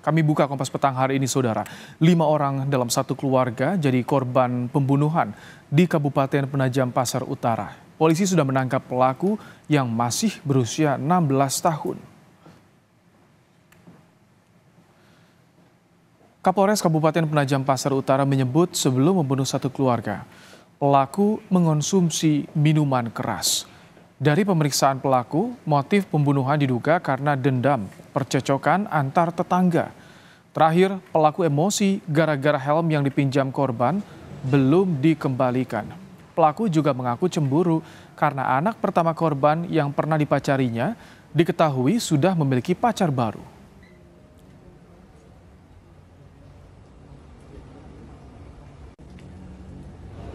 Kami buka Kompas Petang hari ini, Saudara. Lima orang dalam satu keluarga jadi korban pembunuhan di Kabupaten Penajam Pasar Utara. Polisi sudah menangkap pelaku yang masih berusia 16 tahun. Kapolres Kabupaten Penajam Pasar Utara menyebut sebelum membunuh satu keluarga, pelaku mengonsumsi minuman keras. Dari pemeriksaan pelaku, motif pembunuhan diduga karena dendam, percecokan antar tetangga. Terakhir, pelaku emosi gara-gara helm yang dipinjam korban belum dikembalikan. Pelaku juga mengaku cemburu karena anak pertama korban yang pernah dipacarinya diketahui sudah memiliki pacar baru.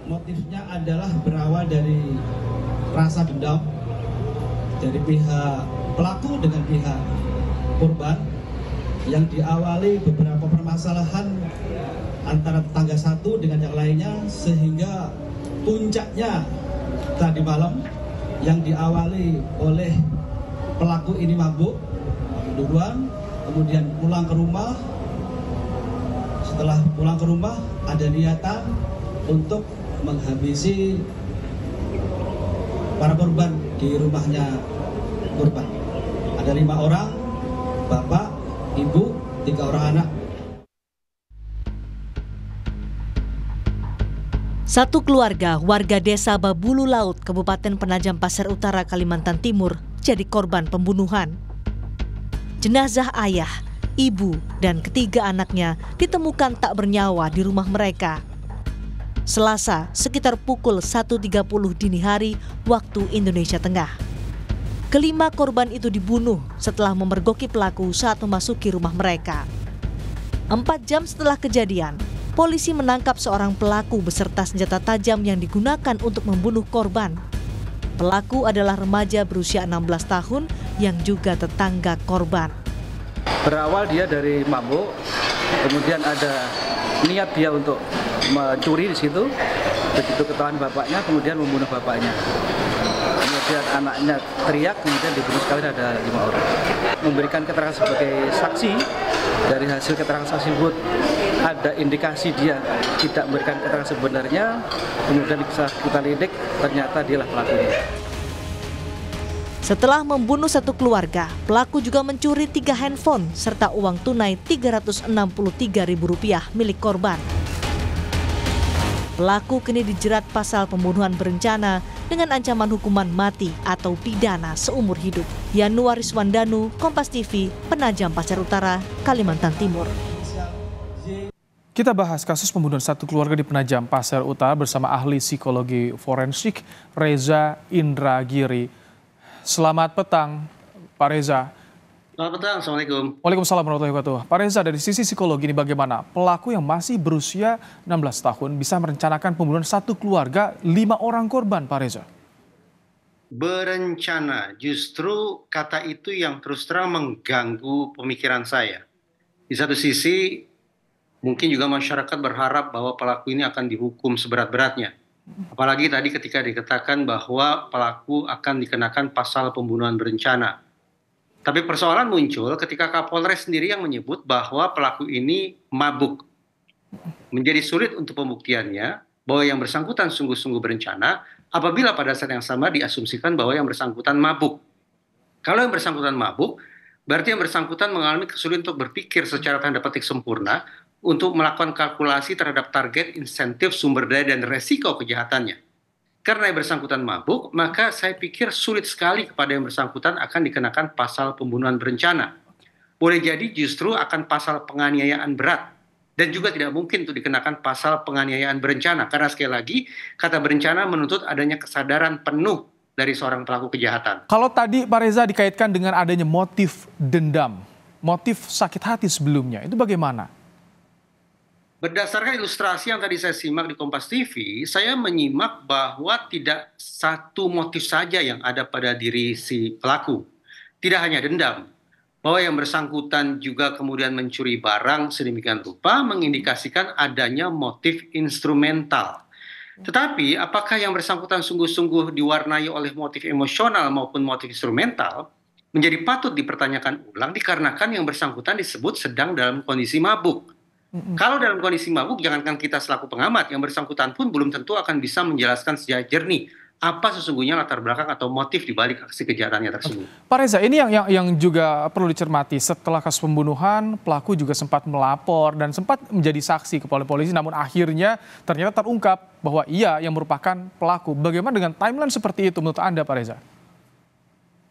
Motifnya adalah berawal dari rasa dendam dari pihak pelaku dengan pihak korban yang diawali beberapa permasalahan antara tetangga satu dengan yang lainnya sehingga puncaknya tadi malam yang diawali oleh pelaku ini mabuk duluan kemudian pulang ke rumah setelah pulang ke rumah ada niatan untuk menghabisi para korban di rumahnya korban. Ada lima orang, bapak, ibu, tiga orang anak. Satu keluarga warga desa Babulu Laut, Kabupaten Penajam Pasir Utara, Kalimantan Timur, jadi korban pembunuhan. Jenazah ayah, ibu, dan ketiga anaknya ditemukan tak bernyawa di rumah mereka. Selasa, sekitar pukul 1.30 dini hari waktu Indonesia Tengah. Kelima korban itu dibunuh setelah memergoki pelaku saat memasuki rumah mereka. Empat jam setelah kejadian, polisi menangkap seorang pelaku beserta senjata tajam yang digunakan untuk membunuh korban. Pelaku adalah remaja berusia 16 tahun yang juga tetangga korban. Berawal dia dari mabuk, kemudian ada niat dia untuk mencuri di situ. Begitu ketahuan bapaknya, kemudian membunuh bapaknya kemudian anaknya teriak, kemudian dibunuh sekali ada lima orang. Memberikan keterangan sebagai saksi, dari hasil keterangan saksi tersebut ada indikasi dia tidak memberikan keterangan sebenarnya, kemudian bisa kita lidik, ternyata dialah pelakunya. Setelah membunuh satu keluarga, pelaku juga mencuri tiga handphone serta uang tunai Rp363.000 milik korban. Pelaku kini dijerat pasal pembunuhan berencana dengan ancaman hukuman mati atau pidana seumur hidup. Yanuar Iswandanu, Kompas TV, Penajam Pasir Utara, Kalimantan Timur. Kita bahas kasus pembunuhan satu keluarga di Penajam Pasir Utara bersama ahli psikologi forensik Reza Indragiri. Selamat petang, Pak Reza. Selamat petang, Assalamualaikum. Waalaikumsalam warahmatullahi wabarakatuh. Pak Reza, dari sisi psikologi ini bagaimana? Pelaku yang masih berusia 16 tahun bisa merencanakan pembunuhan satu keluarga, lima orang korban, Pak Reza? Berencana, justru kata itu yang terus terang mengganggu pemikiran saya. Di satu sisi, mungkin juga masyarakat berharap bahwa pelaku ini akan dihukum seberat-beratnya. Apalagi tadi ketika dikatakan bahwa pelaku akan dikenakan pasal pembunuhan berencana tapi persoalan muncul ketika Kapolres sendiri yang menyebut bahwa pelaku ini mabuk. Menjadi sulit untuk pembuktiannya bahwa yang bersangkutan sungguh-sungguh berencana apabila pada saat yang sama diasumsikan bahwa yang bersangkutan mabuk. Kalau yang bersangkutan mabuk, berarti yang bersangkutan mengalami kesulitan untuk berpikir secara tanda petik sempurna untuk melakukan kalkulasi terhadap target, insentif, sumber daya, dan resiko kejahatannya karena yang bersangkutan mabuk, maka saya pikir sulit sekali kepada yang bersangkutan akan dikenakan pasal pembunuhan berencana. Boleh jadi justru akan pasal penganiayaan berat dan juga tidak mungkin untuk dikenakan pasal penganiayaan berencana karena sekali lagi kata berencana menuntut adanya kesadaran penuh dari seorang pelaku kejahatan. Kalau tadi Pak Reza dikaitkan dengan adanya motif dendam, motif sakit hati sebelumnya, itu bagaimana? Berdasarkan ilustrasi yang tadi saya simak di Kompas TV, saya menyimak bahwa tidak satu motif saja yang ada pada diri si pelaku. Tidak hanya dendam, bahwa yang bersangkutan juga kemudian mencuri barang sedemikian rupa mengindikasikan adanya motif instrumental. Tetapi apakah yang bersangkutan sungguh-sungguh diwarnai oleh motif emosional maupun motif instrumental menjadi patut dipertanyakan ulang dikarenakan yang bersangkutan disebut sedang dalam kondisi mabuk kalau dalam kondisi mabuk, jangankan kita selaku pengamat, yang bersangkutan pun belum tentu akan bisa menjelaskan secara jernih apa sesungguhnya latar belakang atau motif dibalik aksi kejahatannya tersebut. Pak Reza, ini yang, yang yang juga perlu dicermati. Setelah kasus pembunuhan, pelaku juga sempat melapor dan sempat menjadi saksi kepada polisi, namun akhirnya ternyata terungkap bahwa ia yang merupakan pelaku. Bagaimana dengan timeline seperti itu menurut Anda, Pak Reza?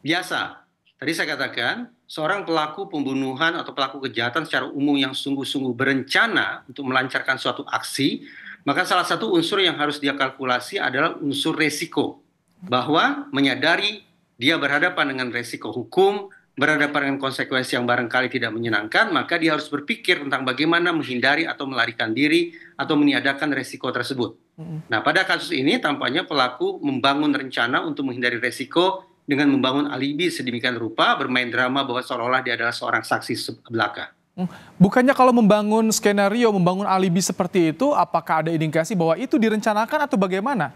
Biasa, Tadi saya katakan, seorang pelaku pembunuhan atau pelaku kejahatan secara umum yang sungguh-sungguh berencana untuk melancarkan suatu aksi, maka salah satu unsur yang harus dia kalkulasi adalah unsur resiko. Bahwa menyadari dia berhadapan dengan resiko hukum, berhadapan dengan konsekuensi yang barangkali tidak menyenangkan, maka dia harus berpikir tentang bagaimana menghindari atau melarikan diri atau meniadakan resiko tersebut. Nah, pada kasus ini tampaknya pelaku membangun rencana untuk menghindari resiko dengan membangun alibi sedemikian rupa bermain drama bahwa seolah-olah dia adalah seorang saksi belaka. Hmm. Bukannya kalau membangun skenario, membangun alibi seperti itu, apakah ada indikasi bahwa itu direncanakan atau bagaimana?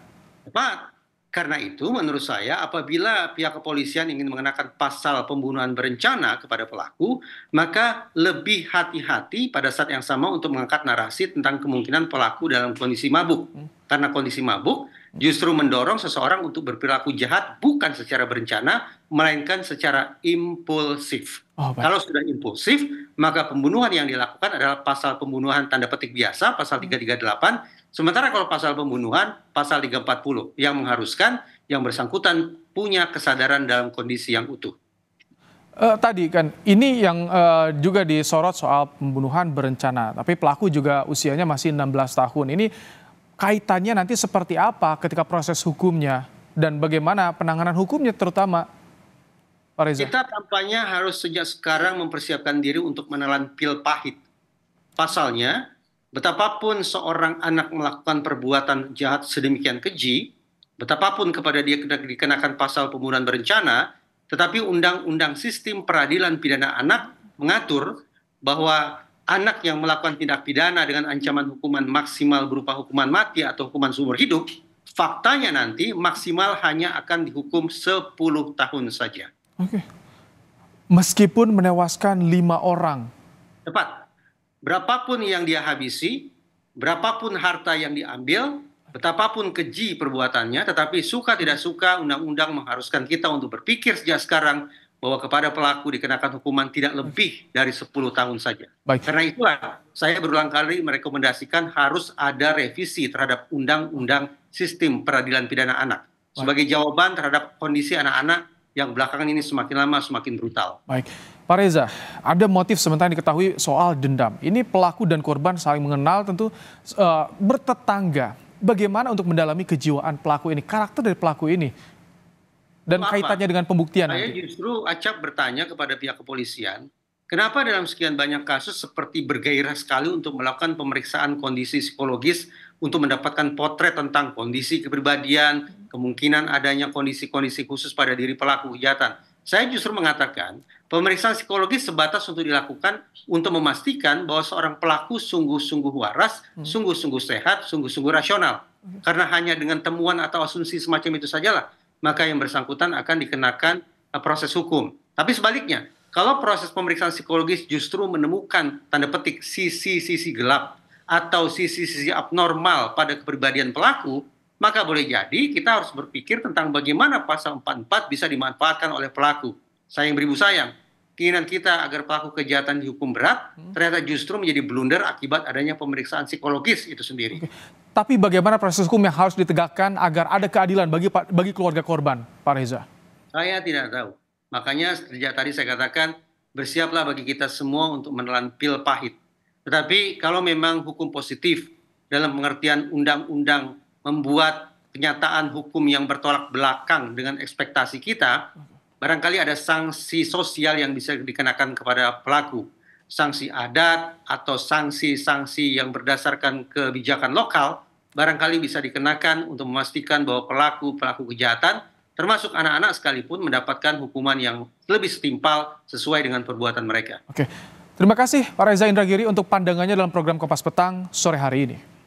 Pak, karena itu menurut saya apabila pihak kepolisian ingin mengenakan pasal pembunuhan berencana kepada pelaku, maka lebih hati-hati pada saat yang sama untuk mengangkat narasi tentang kemungkinan pelaku dalam kondisi mabuk. Hmm. Karena kondisi mabuk, justru mendorong seseorang untuk berperilaku jahat bukan secara berencana melainkan secara impulsif. Oh, Kalau sudah impulsif, maka pembunuhan yang dilakukan adalah pasal pembunuhan tanda petik biasa pasal 338, hmm. sementara kalau pasal pembunuhan pasal 340 yang mengharuskan yang bersangkutan punya kesadaran dalam kondisi yang utuh. Uh, tadi kan ini yang uh, juga disorot soal pembunuhan berencana, tapi pelaku juga usianya masih 16 tahun. Ini kaitannya nanti seperti apa ketika proses hukumnya dan bagaimana penanganan hukumnya terutama Pak Reza? Kita tampaknya harus sejak sekarang mempersiapkan diri untuk menelan pil pahit. Pasalnya, betapapun seorang anak melakukan perbuatan jahat sedemikian keji, betapapun kepada dia dikenakan pasal pembunuhan berencana, tetapi undang-undang sistem peradilan pidana anak mengatur bahwa anak yang melakukan tindak pidana dengan ancaman hukuman maksimal berupa hukuman mati atau hukuman seumur hidup, faktanya nanti maksimal hanya akan dihukum 10 tahun saja. Oke. Meskipun menewaskan lima orang. Tepat. Berapapun yang dia habisi, berapapun harta yang diambil, betapapun keji perbuatannya, tetapi suka tidak suka undang-undang mengharuskan kita untuk berpikir sejak sekarang bahwa kepada pelaku dikenakan hukuman tidak lebih dari 10 tahun saja. Baik. Karena itulah saya berulang kali merekomendasikan harus ada revisi terhadap undang-undang sistem peradilan pidana anak Baik. sebagai jawaban terhadap kondisi anak-anak yang belakangan ini semakin lama semakin brutal. Baik. Pak Reza, ada motif sementara diketahui soal dendam. Ini pelaku dan korban saling mengenal tentu uh, bertetangga. Bagaimana untuk mendalami kejiwaan pelaku ini, karakter dari pelaku ini? Dan Apa? kaitannya dengan pembuktian Saya nanti. justru acap bertanya kepada pihak kepolisian, kenapa dalam sekian banyak kasus seperti bergairah sekali untuk melakukan pemeriksaan kondisi psikologis untuk mendapatkan potret tentang kondisi kepribadian, kemungkinan adanya kondisi-kondisi khusus pada diri pelaku kejahatan. Saya justru mengatakan pemeriksaan psikologis sebatas untuk dilakukan untuk memastikan bahwa seorang pelaku sungguh-sungguh waras, hmm. sungguh-sungguh sehat, sungguh-sungguh rasional. Hmm. Karena hanya dengan temuan atau asumsi semacam itu sajalah maka yang bersangkutan akan dikenakan eh, proses hukum. Tapi sebaliknya, kalau proses pemeriksaan psikologis justru menemukan tanda petik sisi-sisi gelap atau sisi-sisi abnormal pada kepribadian pelaku, maka boleh jadi kita harus berpikir tentang bagaimana pasal 44 bisa dimanfaatkan oleh pelaku. Sayang beribu sayang, keinginan kita agar pelaku kejahatan dihukum berat hmm. ternyata justru menjadi blunder akibat adanya pemeriksaan psikologis itu sendiri. Okay. Tapi bagaimana proses hukum yang harus ditegakkan agar ada keadilan bagi bagi keluarga korban, Pak Reza? Saya tidak tahu. Makanya sejak tadi saya katakan bersiaplah bagi kita semua untuk menelan pil pahit. Tetapi kalau memang hukum positif dalam pengertian undang-undang membuat kenyataan hukum yang bertolak belakang dengan ekspektasi kita, barangkali ada sanksi sosial yang bisa dikenakan kepada pelaku, sanksi adat atau sanksi-sanksi yang berdasarkan kebijakan lokal barangkali bisa dikenakan untuk memastikan bahwa pelaku-pelaku kejahatan termasuk anak-anak sekalipun mendapatkan hukuman yang lebih setimpal sesuai dengan perbuatan mereka. Oke. Terima kasih Pak Reza Indragiri untuk pandangannya dalam program Kompas Petang sore hari ini.